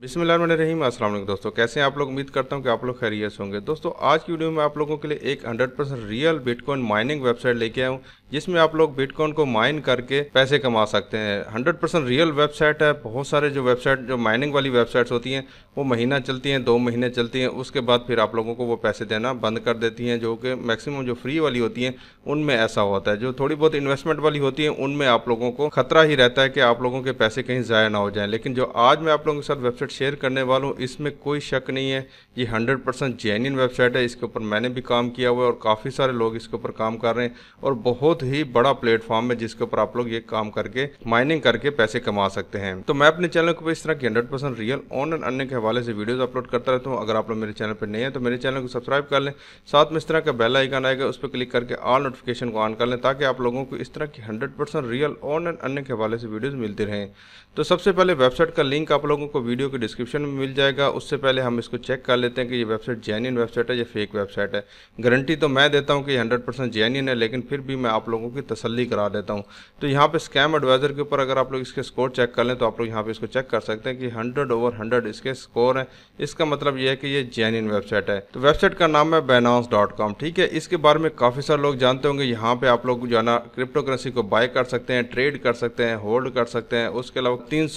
बिसमिल रहीम अस्सलाम वालेकुम दोस्तों कैसे हैं आप लोग उम्मीद करता हूं कि आप लोग खैरियत होंगे दोस्तों आज की वीडियो में आप लोगों के लिए एक 100% रियल बिटकॉइन माइनिंग वेबसाइट लेके आया हूं जिसमें आप लोग बिटकॉइन को माइन करके पैसे कमा सकते हैं हंड्रेड परसेंट रियल वेबसाइट है बहुत सारे जो वेबसाइट जो माइनिंग वाली वेबसाइट्स होती हैं वो महीना चलती हैं दो महीने चलती हैं उसके बाद फिर आप लोगों को वो पैसे देना बंद कर देती हैं जो कि मैक्सिमम जो फ्री वाली होती हैं उनमें ऐसा होता है जो थोड़ी बहुत इन्वेस्टमेंट वाली होती है उनमें आप लोगों को खतरा ही रहता है कि आप लोगों के पैसे कहीं ज़ाया ना हो जाएँ लेकिन जो आज मैं आप लोगों के साथ वेबसाइट शेयर करने वाला हूँ इसमें कोई शक नहीं है ये हंड्रेड परसेंट जेन्यन वेबसाइट है इसके ऊपर मैंने भी काम किया हुआ है और काफ़ी सारे लोग इसके ऊपर काम कर रहे हैं और बहुत बहुत ही बड़ा प्लेटफॉर्म है जिसके ऊपर आप लोग ये काम करके माइनिंग करके पैसे कमा सकते हैं तो मैं अपने चैनल के ऊपर इस तरह की hundred percent real on and अन्य के हवाले से वीडियोस अपलोड करता रहता हूँ अगर आप लोग मेरे चैनल पर नहीं है तो मेरे चैनल को सब्सक्राइब कर लें साथ में इस तरह का बेल आइकन आएगा उस पर क्लिक करके ऑल नोटिफिकेशन को ऑन कर लें ताकि आप लोगों को इस तरह की hundred percent real on and अन्य के हवाले से वीडियोज़ मिलते रहे तो सबसे पहले वेबसाइट का लिंक आप लोगों को वीडियो के डिस्क्रिप्शन में मिल जाएगा उससे पहले हम इसको चेक कर लेते हैं कि ये वेबसाइट जेन्यन वेबसाइट है या फेक वेबसाइट है गारंटी तो मैं देता हूँ कि हंड्रेड परसेंट जेन्यन है लेकिन फिर भी मैं आप लोगों की तसल्ली करा देता हूँ तो यहाँ पे स्कैम एडवाइज़र के ऊपर अगर आप लोग इसके स्कोर चेक कर लें तो आप लोग यहाँ पे इसको चेक कर सकते हैं कि हंड्रेड ओवर हंड्रेड इसके स्कोर हैं इसका मतलब यह है कि ये जेन्यन वेबसाइट है तो वेबसाइट का नाम है बैनास ठीक है इसके बारे में काफ़ी सारे लोग जानते होंगे यहाँ पर आप लोग जो है ना क्रिप्टो करेंसी को बाय कर सकते हैं ट्रेड कर सकते हैं होल्ड कर सकते हैं उसके अलावा तीन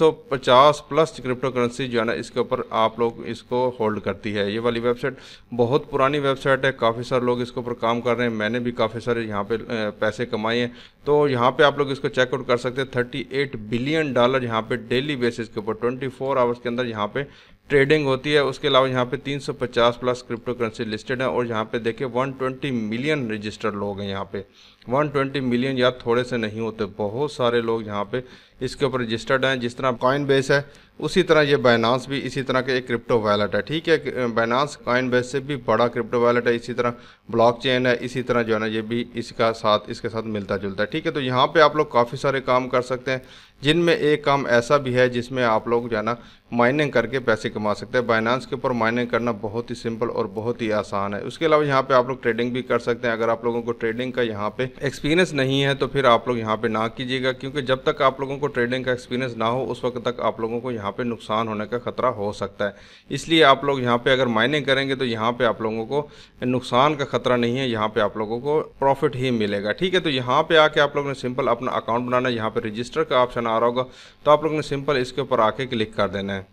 प्लस क्रिप्टो करेंसी जो है ना इसके ऊपर आप लोग इसको होल्ड करती है ये वाली वेबसाइट बहुत पुरानी वेबसाइट है काफ़ी सारे लोग इसके ऊपर काम कर रहे हैं मैंने भी काफ़ी सारे यहाँ पे पैसे पैसे कमाए हैं तो यहाँ पे आप लोग इसको चेकआउट कर सकते हैं थर्टी एट बिलियन डॉलर यहाँ पे डेली बेसिस के ऊपर ट्वेंटी फोर आवर्स के अंदर यहाँ पे ट्रेडिंग होती है उसके अलावा यहाँ पे 350 प्लस क्रिप्टो करेंसी लिस्टेड है और यहाँ पे देखिए 120 मिलियन रजिस्टर्ड लोग हैं यहाँ पे 120 मिलियन यार थोड़े से नहीं होते बहुत सारे लोग यहाँ पे इसके ऊपर रजिस्टर्ड हैं जिस तरह कॉइन बेस है उसी तरह ये बाइनास भी इसी तरह के एक क्रिप्टो वैलेट है ठीक है बाइनास कॉइन बेस से भी बड़ा क्रिप्टो वैलेट है इसी तरह ब्लॉकचेन है इसी तरह जो है ना ये भी इसका साथ इसके साथ मिलता जुलता है ठीक है तो यहाँ पर आप लोग काफ़ी सारे काम कर सकते हैं जिनमें एक काम ऐसा भी है जिसमें आप लोग जो है ना माइनिंग करके पैसे कमा सकते हैं बाइनांस के ऊपर माइनिंग करना बहुत ही सिंपल और बहुत ही आसान है उसके अलावा यहाँ पर आप लोग ट्रेडिंग भी कर सकते हैं अगर आप लोगों को ट्रेडिंग का यहाँ पर एक्सपीरियंस नहीं है तो फिर आप लोग यहाँ पे ना कीजिएगा क्योंकि जब तक आप लोगों को ट्रेडिंग का एक्सपीरियंस ना हो उस वक्त तक आप लोगों को यहाँ पे नुकसान होने का ख़तरा हो सकता है इसलिए आप लोग यहाँ पे अगर माइनिंग करेंगे तो यहाँ पे आप लोगों को नुकसान का ख़तरा नहीं है यहाँ पे आप लोगों को प्रॉफिट ही मिलेगा ठीक है तो यहाँ पे आके आप लोग ने सिंपल अपना अकाउंट बनाना है यहाँ पर रजिस्टर का ऑप्शन आ रहा होगा तो आप लोग ने सिंपल इसके ऊपर आके क्लिक कर देना है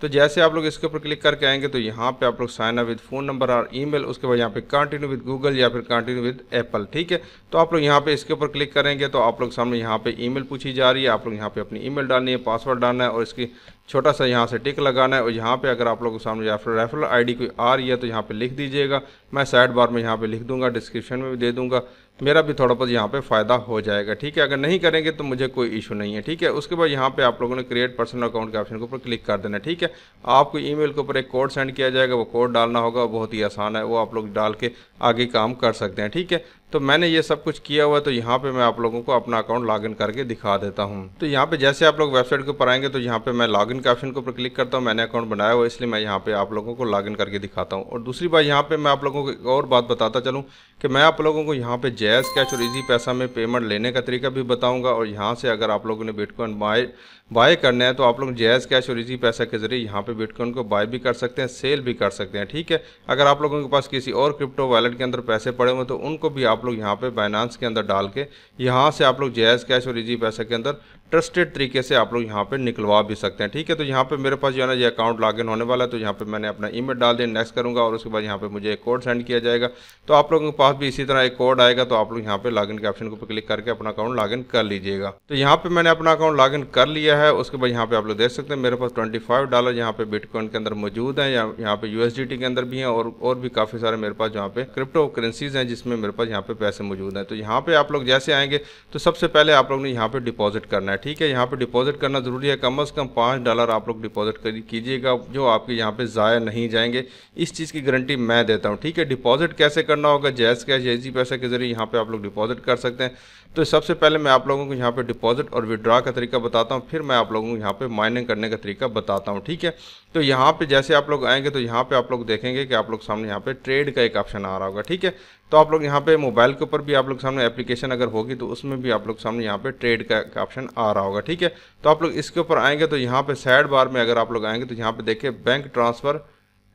तो जैसे आप लोग इसके ऊपर क्लिक करके आएंगे तो यहाँ पे आप लोग sign up with phone number और ईमेल उसके बाद यहाँ पे कंटिन्यू विद गूगल या फिर कंटिन्यू विद एप्पल ठीक है तो आप लोग यहाँ पे इसके ऊपर क्लिक करेंगे तो आप लोग सामने यहाँ पे ईमेल पूछी जा रही है आप लोग यहाँ पे अपनी ईमेल डालनी है पासवर्ड डालना है और इसकी छोटा सा यहाँ से टिक लगाना है और यहाँ पे अगर आप लोगों के सामने या फिर रेफरल आईडी कोई आ रही है तो यहाँ पे लिख दीजिएगा मैं साइड बार में यहाँ पे लिख दूंगा डिस्क्रिप्शन में भी दे दूंगा मेरा भी थोड़ा बहुत यहाँ पे फ़ायदा हो जाएगा ठीक है अगर नहीं करेंगे तो मुझे कोई इशू नहीं है ठीक है उसके बाद यहाँ पे आप लोगों ने क्रिएट पर्सनल अकाउंट के ऑप्शन के ऊपर क्लिक कर देना ठीक है आपको ईमेल के ऊपर एक कोड सेंड किया जाएगा वो कोड डालना होगा बहुत ही आसान है वो आप लोग डाल के आगे काम कर सकते हैं ठीक है तो मैंने ये सब कुछ किया हुआ है तो यहाँ पे मैं आप लोगों को अपना अकाउंट लॉगिन करके दिखा देता हूँ तो यहाँ पे जैसे आप लोग वेबसाइट के ऊपर आएंगे तो यहाँ पे मैं लॉगिन के ऑप्शन के ऊपर क्लिक करता हूँ मैंने अकाउंट बनाया हुआ इसलिए मैं यहाँ पे आप लोगों को लॉगिन करके दिखाता हूँ और दूसरी बात यहाँ पे मैं आप लोगों को एक और बात बताता चलूँ कि मैं आप लोगों को यहाँ पे जैस कैश और ईजी पैसा में पेमेंट लेने का तरीका भी बताऊँगा और यहाँ से अगर आप लोगों ने बिटकॉइन बाय बाय करने हैं तो आप लोग जैज़ कैश और इजी पैसा के ज़रिए यहाँ पे बिटकॉइन को बाय भी कर सकते हैं सेल भी कर सकते हैं ठीक है अगर आप लोगों के पास किसी और क्रिप्टो वैलेट के अंदर पैसे पड़े हुए तो उनको भी आप लोग यहाँ पे बाइनांस के अंदर डाल के यहाँ से आप लोग जैज़ कैश और इजी पैसा के अंदर ट्रस्टेड तरीके से आप लोग यहाँ पे निकलवा भी सकते हैं ठीक है तो यहाँ पर मेरे पास जो है ना ये अकाउंट लॉग होने वाला है तो यहाँ पे मैंने अपना ई डाल दिया नेक्स्ट करूँगा और उसके बाद यहाँ पे मुझे एक कोड सेंड किया जाएगा तो आप लोगों के पास भी इसी तरह एक कोड आएगा तो आप लोग यहाँ पे लॉग के ऑप्शन को क्लिक करके अपना अकाउंट लॉगिन कर लीजिएगा तो यहाँ पे मैंने अपना अकाउंट लॉग कर लिया है है उसके बाद यहाँ पे आप लोग देख सकते हैं मेरे पास 25 डॉलर यहाँ पे बिटकॉइन के अंदर मौजूद है यहाँ पे यूएसडीटी के अंदर भी हैं और और भी काफ़ी सारे मेरे पास यहाँ पे क्रिप्टो करेंसीज हैं जिसमें मेरे पास यहाँ पे पैसे मौजूद हैं तो यहाँ पे आप लोग जैसे आएंगे तो सबसे पहले आप लोग ने यहाँ पे डिपॉजिट करना है ठीक है यहाँ पे डिपॉजिट करना ज़रूरी है कम अज़ कम पाँच डॉलर आप लोग डिपॉजिट कीजिएगा जो आपके यहाँ पर ज़ाया नहीं जाएंगे इस चीज़ की गारंटी मैं देता हूँ ठीक है डिपॉजिट कैसे करना होगा जैस कैश जैसी पैसे के जरिए यहाँ पर आप लोग डिपॉजिट कर सकते हैं तो सबसे पहले मैं आप लोगों को यहाँ पे डिपॉजिट और विड्रॉ का तरीका बताता हूँ फिर मैं आप लोगों को यहाँ पे माइनिंग करने का तरीका बताता हूँ ठीक है तो यहाँ पे जैसे आप लोग आएंगे तो यहाँ पे आप लोग देखेंगे कि आप लोग सामने यहाँ पे ट्रेड का एक ऑप्शन आ रहा होगा ठीक है तो आप लोग यहाँ पे मोबाइल के ऊपर भी आप लोग सामने एप्लीकेशन अगर होगी तो उसमें भी आप लोग सामने यहाँ पे ट्रेड का ऑप्शन आ रहा होगा ठीक है तो आप लोग इसके ऊपर आएंगे तो यहाँ पे साइड बार में अगर आप लोग आएंगे तो यहाँ पे देखिए bank transfer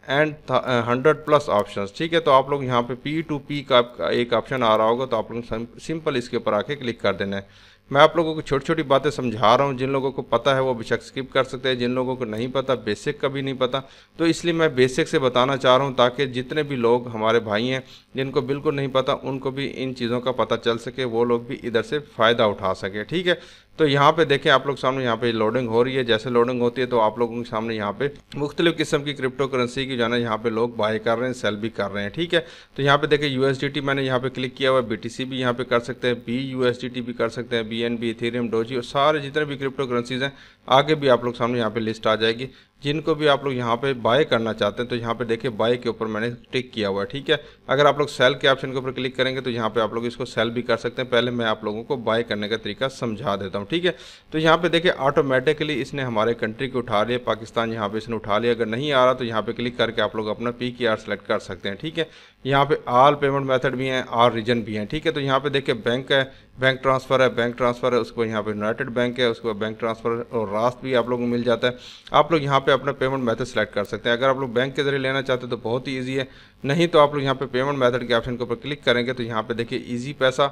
and hundred plus options ठीक है तो आप लोग यहाँ पे पी टू पी का एक ऑप्शन आ रहा होगा तो आप लोग सिंपल इसके ऊपर आके क्लिक कर देना है मैं आप लोगों को छोटी छोटी बातें समझा रहा हूँ जिन लोगों को पता है वो बेशक स्किप कर सकते हैं जिन लोगों को नहीं पता बेसिक का भी नहीं पता तो इसलिए मैं बेसिक से बताना चाह रहा हूँ ताकि जितने भी लोग हमारे भाई हैं जिनको बिल्कुल नहीं पता उनको भी इन चीज़ों का पता चल सके वो लोग भी इधर से फ़ायदा उठा सकें ठीक है तो यहाँ पे देखें आप लोग सामने यहाँ पे लोडिंग हो रही है जैसे लोडिंग होती है तो आप लोगों के सामने यहाँ पे मुख्तलिफ किस्म की क्रिप्टो करेंसी की जो है ना यहाँ पे लोग बाय कर रहे हैं सेल भी कर रहे हैं ठीक है तो यहाँ पे देखें यू मैंने यहाँ पे क्लिक किया हुआ है बी भी यहाँ पे कर सकते हैं बी यू भी कर सकते हैं बी एन बी डोजी और सारे जितने भी क्रिप्टो करेंसीज हैं आगे भी आप लोग सामने यहाँ पे लिस्ट आ जाएगी जिनको भी आप लोग यहाँ पे बाय करना चाहते हैं तो यहाँ पे देखिए बाय के ऊपर मैंने टिक किया हुआ है ठीक है अगर आप लोग सेल के ऑप्शन के ऊपर क्लिक करेंगे तो यहाँ पे आप लोग इसको सेल भी कर सकते हैं पहले मैं आप लोगों को बाय करने का तरीका समझा देता हूँ ठीक है तो यहाँ पे देखिए ऑटोमेटिकली इसने हमारे कंट्री को उठा लिया पाकिस्तान यहाँ पे इसने उठा लिया अगर नहीं आ रहा तो यहाँ पर क्लिक करके आप लोग अपना पी सेलेक्ट कर सकते हैं ठीक है यहाँ पे आल पेमेंट मेथड भी हैं आल रीजन भी हैं ठीक है तो यहाँ पे देखिए बैंक है बैंक ट्रांसफ़र है बैंक ट्रांसफ़र है उसको यहाँ पे यूनाइटेड बैंक है उसको बैंक ट्रांसफ़र और रास्त भी आप लोगों को मिल जाता है आप लोग यहाँ पे अपना पेमेंट मेथड सेलेक्ट कर सकते हैं अगर आप लोग बैंक के जरिए लेना चाहते हैं तो बहुत ही ईजी है नहीं तो आप लोग यहाँ पे पेमेंट मैथड के ऑप्शन के ऊपर क्लिक करेंगे तो यहाँ पे देखिए ईजी पैसा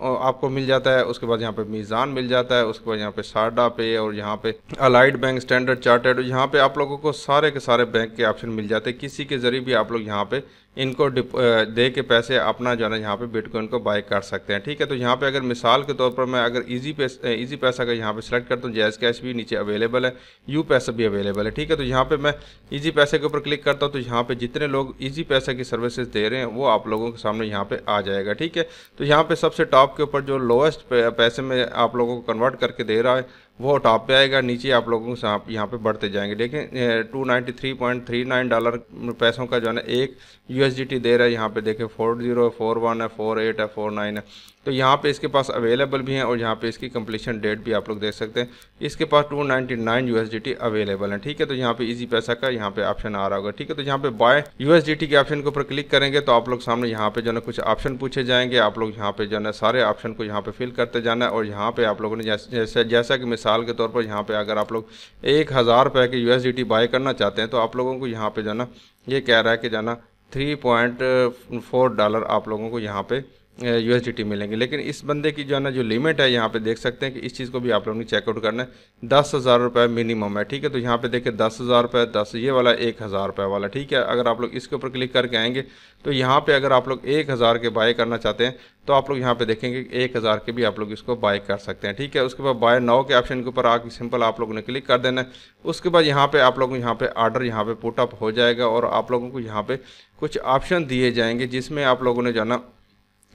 आपको मिल जाता है उसके बाद यहाँ पे मीज़ान मिल जाता है उसके बाद यहाँ पे सारडा पे और यहाँ पे अलाइड बैंक स्टैंडर्ड चार्टर्ड यहाँ पे आप लोगों को सारे के सारे बैंक के ऑप्शन मिल जाते हैं किसी के ज़रिए भी आप लोग यहाँ पे इनको दे के पैसे अपना जो है ना यहाँ पे बिटकॉइन को बाय कर सकते हैं ठीक है तो यहाँ पे अगर मिसाल के तौर पर मैं अगर ईजी पे ईजी पैसा का यहाँ पे सिलेक्ट करता हूँ जैज़ कैश भी नीचे अवेलेबल है यू पैसा भी अवेलेबल है ठीक है तो यहाँ पे मैं ईजी पैसे के ऊपर क्लिक करता हूँ तो यहाँ पे जितने लोग ईजी पैसा की सर्विसेज दे रहे हैं वो आप लोगों के सामने यहाँ पर आ जाएगा ठीक है तो यहाँ पर सबसे टॉप के ऊपर जो लोएस्ट पैसे में आप लोगों को कन्वर्ट करके दे रहा है वो टॉप पे आएगा नीचे आप लोगों से आप यहाँ पे बढ़ते जाएंगे देखें two three point three nine dollar पैसों का जो है ना एक यू दे रहा है यहाँ पे देखें फोर जीरो फोर वन है फोर एट है फोर नाइन है तो यहाँ पे इसके पास अवेलेबल भी हैं और यहाँ पे इसकी कंप्लीशन डेट भी आप लोग देख सकते हैं इसके पास 299 यूएसडीटी अवेलेबल है ठीक है तो यहाँ पे इजी पैसा का यहाँ पे ऑप्शन आ रहा होगा ठीक है तो यहाँ पे बाय यूएसडीटी के ऑप्शन के ऊपर क्लिक करेंगे तो आप लोग सामने यहाँ पे जो है कुछ ऑप्शन पूछे जाएंगे आप लोग यहाँ पे जो है सारे ऑप्शन को यहाँ पे फिल करते जाना है और यहाँ पे आप लोगों ने जैसा जैसा कि मैं मिसाल के तौर पर यहाँ पे अगर आप लोग एक हज़ार रुपये के यू बाय करना चाहते हैं तो आप लोगों को यहाँ पे जाना ये कह रहा है कि जाना थ्री पॉइंट फोर डॉलर आप लोगों को यहाँ पे यू एस मिलेंगे लेकिन इस बंदे की जो है ना जो लिमिट है यहाँ पे देख सकते हैं कि इस चीज़ को भी आप लोगों ने चेकआउट करना है दस हज़ार रुपये मिनिमम है ठीक है तो यहाँ पे देखिए दस हज़ार रुपये दस ये वाला एक हज़ार रुपये वाला ठीक है अगर आप लोग इसके ऊपर क्लिक करके आएंगे तो यहाँ पे अगर आप लोग एक हज़ार के बाय करना चाहते हैं तो आप लोग यहाँ पे देखेंगे एक हज़ार के भी आप लोग इसको बाय कर सकते हैं ठीक है उसके बाद बाय नौ के ऑप्शन के ऊपर आके सिंपल आप लोगों ने क्लिक कर देना है उसके बाद यहाँ पे आप लोगों को यहाँ पे आर्डर यहाँ पे पुटअप हो जाएगा और आप लोगों को यहाँ पे कुछ ऑप्शन दिए जाएंगे जिसमें आप लोगों ने जाना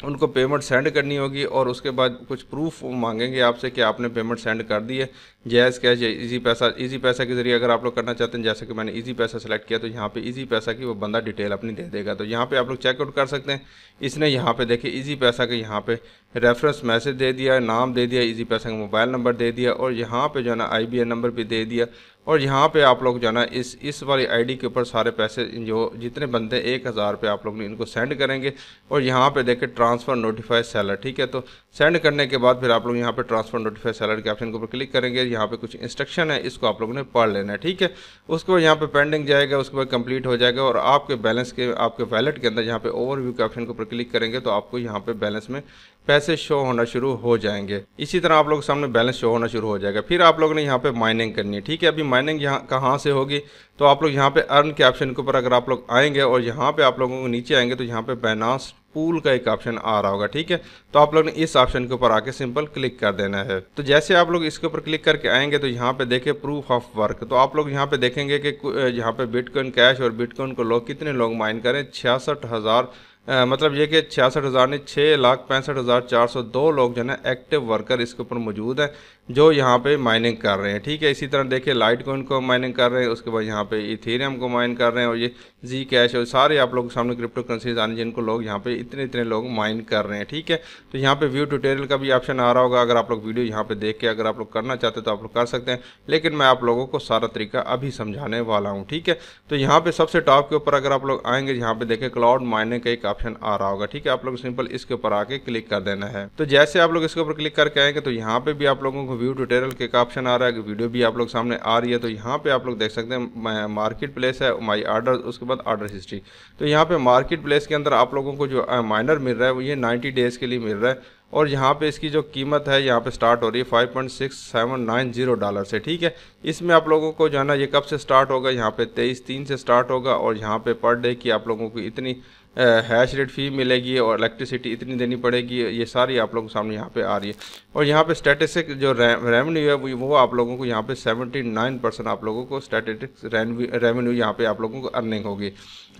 उनको पेमेंट सेंड करनी होगी और उसके बाद कुछ प्रूफ मांगेंगे आपसे कि आपने पेमेंट सेंड कर दी है जैस कैश या ईजी पैसा ईजी पैसा के ज़रिए अगर आप लोग करना चाहते हैं जैसे कि मैंने ईजी पैसा सेलेक्ट किया तो यहाँ पे ईजी पैसा की वो बंदा डिटेल अपनी दे देगा तो यहाँ पे आप लोग चेकआउट कर सकते हैं इसने यहाँ पे देखिए ईजी पैसा के यहाँ पे रेफरेंस मैसेज दे दिया नाम दे दिया ईजी पैसा का मोबाइल नंबर दे दिया और यहाँ पर जो है ना आई नंबर भी दे दिया और यहाँ पे आप लोग जो है ना इस इस वाली आई के ऊपर सारे पैसे जो जितने बंदे एक हज़ार आप लोग ने इनको सेंड करेंगे और यहाँ पे देखे ट्रांसफ़र नोटिफाई सैलर ठीक है तो सेंड करने के बाद फिर आप लोग यहाँ पर ट्रांसफ़र नोटिफाई सैलर के ऑप्शन के ऊपर क्लिक करेंगे यहाँ पे कुछ इंस्ट्रक्शन है इसको आप लोगों ने पढ़ लेना है ठीक है उसके बाद यहाँ पे पेंडिंग जाएगा उसके बाद कंप्लीट हो जाएगा और आपके बैलेंस के आपके वैलेट के अंदर यहाँ पे ओवरव्यू के ऑप्शन के ऊपर क्लिक करेंगे तो आपको यहाँ पे बैलेंस में पैसे शो होना शुरू हो जाएंगे इसी तरह आप लोग सामने बैलेंस शो होना शुरू हो जाएगा फिर आप लोगों ने यहाँ पे माइनिंग करनी है ठीक है अभी माइनिंग यहाँ कहाँ से होगी तो आप लोग यहाँ पे अर्न के ऑप्शन के ऊपर अगर आप लोग आएंगे और यहाँ पे आप लोगों को नीचे आएंगे तो यहाँ पे बैनास पूल का एक ऑप्शन आ रहा होगा ठीक है तो आप लोग ने इस ऑप्शन के ऊपर आके सिंपल क्लिक कर देना है तो जैसे आप लोग इसके ऊपर क्लिक करके आएंगे तो यहाँ पे देखें प्रूफ ऑफ वर्क तो आप लोग यहाँ पे देखेंगे कि यहाँ पे बिटकॉइन कैश और बिटकॉइन को लोग कितने लोग माइन करें छियासठ हज़ार आ, मतलब ये कि छियासठ हज़ार ने छः लाख पैंसठ हज़ार चार सौ दो लोग जो है एक्टिव वर्कर इसके ऊपर मौजूद हैं जो यहाँ पे माइनिंग कर रहे हैं ठीक है इसी तरह देखिए लाइट कोइन को माइनिंग कर रहे हैं उसके बाद यहाँ पे इथेरियम को माइन कर रहे हैं और ये जी कैश और सारे आप लोग सामने क्रिप्टो करेंसीज आने जिनको लोग यहाँ पे इतने इतने लोग माइन कर रहे हैं ठीक है तो यहाँ पे व्यू ट्यूटोरियल का भी ऑप्शन आ रहा होगा अगर आप लोग वीडियो यहाँ पे देख के अगर आप लोग करना चाहते तो आप लोग कर सकते हैं लेकिन मैं आप लोगों को सारा तरीका अभी समझाने वाला हूँ ठीक है तो यहाँ पे सबसे टॉप के ऊपर अगर आप लोग आएंगे यहाँ पे देखें क्लाउड माइनिंग का एक ऑप्शन आ रहा होगा ठीक है आप लोग सिंपल इसके ऊपर आके क्लिक कर देना है तो जैसे आप लोग इसके ऊपर क्लिक करके आएंगे तो यहाँ पे भी आप लोगों को व्यू ट्यूटोरियल का एक ऑप्शन आ रहा है वीडियो भी आप लोग सामने आ रही है तो यहाँ पे आप लोग देख सकते हैं मार्केट प्लेस है माई आर्डर उसके बाद ऑर्डर हिस्ट्री तो यहाँ पे मार्केट प्लेस के अंदर आप लोगों को जो माइनर मिल रहा है वो ये 90 डेज़ के लिए मिल रहा है और यहाँ पे इसकी जो कीमत है यहाँ पे स्टार्ट हो रही है 5.6790 डॉलर से ठीक है इसमें आप लोगों को जो है ना ये कब से स्टार्ट होगा यहाँ पे 23 तीन से स्टार्ट होगा और यहाँ पे पर डे की आप लोगों को इतनी हैश रेट फ़ी मिलेगी और इलेक्ट्रिसिटी इतनी देनी पड़ेगी ये सारी आप लोगों के सामने यहाँ पे आ रही है और यहाँ पे स्टेटिस्टिक जो रेवेन्यू है वो, आप लोगों को यहाँ पे 79 परसेंट आप लोगों को स्टैटिस्टिक्स रेवेन्यू यहाँ पे आप लोगों को अर्निंग होगी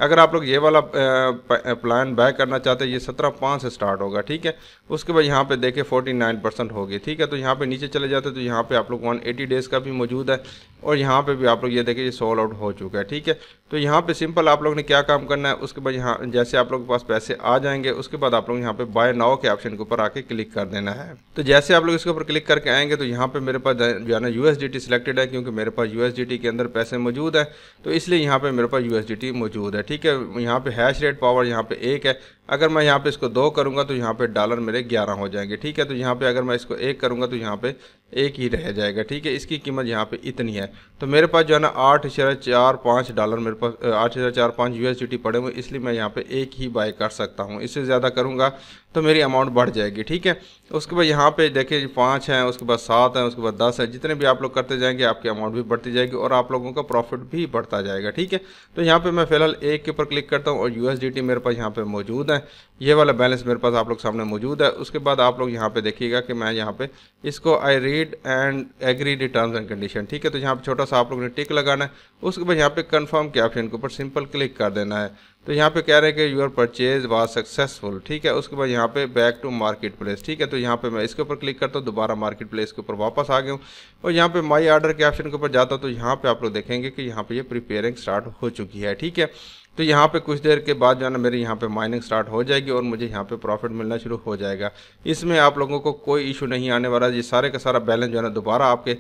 अगर आप लोग ये वाला प्लान बाय करना चाहते हैं ये सत्रह पाँच से स्टार्ट होगा ठीक है उसके बाद यहाँ पे देखें फोर्टी नाइन परसेंट होगी ठीक है तो यहाँ पे नीचे चले जाते तो यहाँ पे आप लोग वन एटी डेज़ का भी मौजूद है और यहाँ पे भी आप लोग ये देखें ये सोल्व आउट हो चुका है ठीक है तो यहाँ पे सिंपल आप लोग ने क्या काम करना है उसके बाद यहाँ जैसे जैसे आप लोग के पास पैसे आ जाएंगे उसके बाद आप लोग यहाँ पे बाय नाव के ऑप्शन के ऊपर आके क्लिक कर देना है तो जैसे आप लोग इसके ऊपर क्लिक करके आएंगे तो यहाँ पे मेरे पास जो है ना यू सिलेक्टेड है क्योंकि मेरे पास यू के अंदर पैसे मौजूद है तो इसलिए यहाँ पर मेरे पास यू मौजूद है ठीक है यहाँ पर हैश रेट पावर यहाँ पर एक है अगर मैं यहाँ पर इसको दो करूँगा तो यहाँ पर डॉलर मेरे ग्यारह हो जाएंगे ठीक है तो यहाँ पर अगर मैं इसको एक करूँगा तो यहाँ पर एक ही रह जाएगा ठीक है इसकी कीमत यहाँ पे इतनी है तो मेरे पास जो है ना आठ इशारा चार पाँच डॉलर मेरे पास आठ इशारा चार पाँच यू पड़े हुए इसलिए मैं यहाँ पे एक ही बाय कर सकता हूँ इससे ज़्यादा करूँगा तो मेरी अमाउंट बढ़ जाएगी ठीक है उसके बाद यहाँ पे देखिए पाँच हैं उसके बाद सात हैं उसके बाद दस है जितने भी आप लोग करते जाएंगे आपकी अमाउंट भी बढ़ती जाएगी और आप लोगों का प्रॉफिट भी बढ़ता जाएगा ठीक है तो यहाँ पे मैं फिलहाल एक के ऊपर क्लिक करता हूँ और यू मेरे पास यहाँ पे मौजूद है ये वाला बैलेंस मेरे पास आप लोग सामने मौजूद है उसके बाद आप लोग यहाँ पे देखिएगा कि मैं यहाँ पे इसको I read and agree the terms and condition ठीक है तो यहाँ पर छोटा सा आप लोग ने टिक लगाना है उसके बाद यहाँ पे कन्फर्म के ऑप्शन के ऊपर सिंपल क्लिक कर देना है तो यहाँ पे कह रहे हैं कि यूर परचेज वाज सक्सेसफुल ठीक है उसके बाद यहाँ पे बैक टू मार्केट प्लेस ठीक है तो यहाँ पे मैं इसके ऊपर क्लिक करता हूँ दोबारा मार्केट प्लेस के ऊपर वापस आ गया हूँ और यहाँ पे माय आर्डर के ऑप्शन के ऊपर जाता हूँ तो यहाँ पे आप लोग देखेंगे कि यहाँ पे ये प्रिपेयरिंग स्टार्ट हो चुकी है ठीक है तो यहाँ पे कुछ देर के बाद जो है ना मेरी यहाँ पे माइनिंग स्टार्ट हो जाएगी और मुझे यहाँ पे प्रॉफिट मिलना शुरू हो जाएगा इसमें आप लोगों को कोई इशू नहीं आने वाला ये सारे का सारा बैलेंस जो है ना दोबारा आपके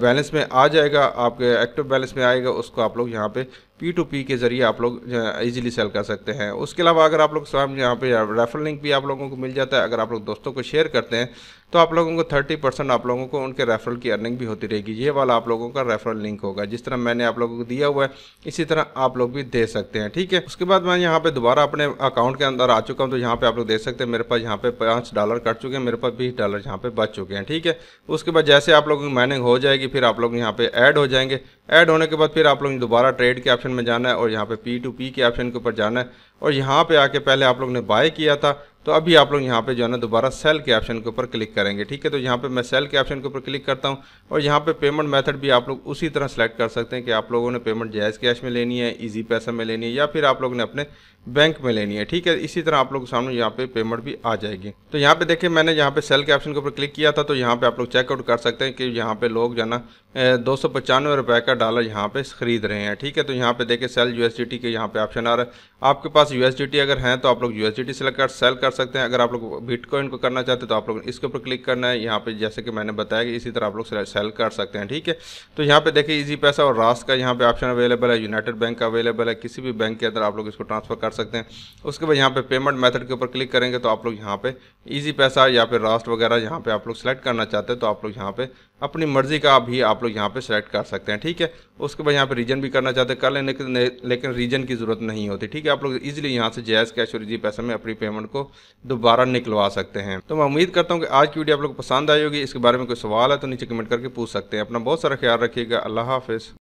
बैलेंस में आ जाएगा आपके एक्टिव बैलेंस में आएगा उसको आप लोग यहाँ पे पी टू पी के ज़रिए आप लोग इजीली सेल कर सकते हैं उसके अलावा अगर आप लोग स्वयं यहाँ पे रेफरल लिंक भी आप लोगों को मिल जाता है अगर आप लोग दोस्तों को शेयर करते हैं तो आप लोगों को थर्टी परसेंट आप लोगों को उनके रेफरल की अर्निंग भी होती रहेगी ये वाला आप लोगों का रेफरल लिंक होगा जिस तरह मैंने आप लोगों को दिया हुआ है इसी तरह आप लोग भी दे सकते हैं ठीक है उसके बाद मैं यहाँ पे दोबारा अपने अकाउंट के अंदर आ चुका हूँ तो यहाँ पे आप लोग देख सकते हैं मेरे पास यहाँ पे पाँच डॉलर कट चुके हैं मेरे पास बीस डॉलर यहाँ पे बच चुके हैं ठीक है उसके बाद जैसे आप लोगों की माइनिंग हो जाए जाएगी फिर आप लोग यहाँ पे ऐड हो जाएंगे ऐड होने के बाद फिर आप लोग दोबारा ट्रेड के ऑप्शन में जाना है और यहाँ पे पी टू पी के ऑप्शन के ऊपर जाना है और यहाँ पे आके पहले आप लोग ने बाय किया था तो अभी आप लोग यहाँ पे जो है ना दोबारा सेल के ऑप्शन के ऊपर क्लिक करेंगे ठीक है तो यहाँ पे मैं सेल के ऑप्शन के ऊपर क्लिक करता हूँ और यहाँ पे पेमेंट मेथड भी आप लोग उसी तरह सेलेक्ट कर सकते हैं कि आप लोगों ने पेमेंट जायज़ कैश में लेनी है इजी पैसा में लेनी है या फिर आप लोगों ने अपने बैंक में लेनी है ठीक है इसी तरह आप लोग सामने यहाँ पे पेमेंट भी आ जाएगी तो यहाँ पे देखिए मैंने यहाँ पे सेल के ऑप्शन के ऊपर क्लिक किया था तो यहाँ पे आप लोग चेकआउट कर सकते हैं कि यहाँ पे लोग जाना दो सौ पचानवे रुपये का डॉलर यहाँ पे खरीद रहे हैं ठीक है तो यहाँ पे देखिए सेल यूएसडीटी के यहाँ पे ऑप्शन आ रहा है आपके पास यूएसडीटी अगर हैं तो आप लोग यूएसडीटी सेलेक्ट कर सेल कर सकते हैं अगर आप लोग बिटकॉइन को करना चाहते हैं तो आप लोग इसके ऊपर क्लिक करना है यहाँ पे जैसे कि मैंने बताया कि इसी तरह आप लोग सेल कर सकते हैं ठीक है तो यहाँ पे देखिए ईजी पैसा और रास का यहाँ पे ऑप्शन अवेलेबल है यूनाइटेड बैंक का अवेलेबल है किसी भी बैंक के अंदर आप लोग इसको ट्रांसफर कर सकते हैं उसके बाद यहाँ पे पेमेंट मैथड के ऊपर क्लिक करेंगे तो आप लोग यहाँ पे ईजी पैसा या फिर रास्ट वगैरह यहाँ पे आप लोग सेलेक्ट करना चाहते हैं तो आप लोग यहाँ पे अपनी मर्ज़ी का भी आप लोग यहाँ पे सेलेक्ट कर सकते हैं ठीक है उसके बाद यहाँ पे रीजन भी करना चाहते हैं कर लें लेकिन लेकिन रीजन की ज़रूरत नहीं होती ठीक है आप लोग इजीली यहाँ से जैस कैश और इजी पैसे में अपनी पेमेंट को दोबारा निकलवा सकते हैं तो मैं उम्मीद करता हूँ कि आज की वीडियो आप लोग पसंद आई होगी इसके बारे में कोई सवाल है तो नीचे कमेंट करके पूछ सकते हैं अपना बहुत सारा ख्याल रखिएगा अल्लाह हाफिज़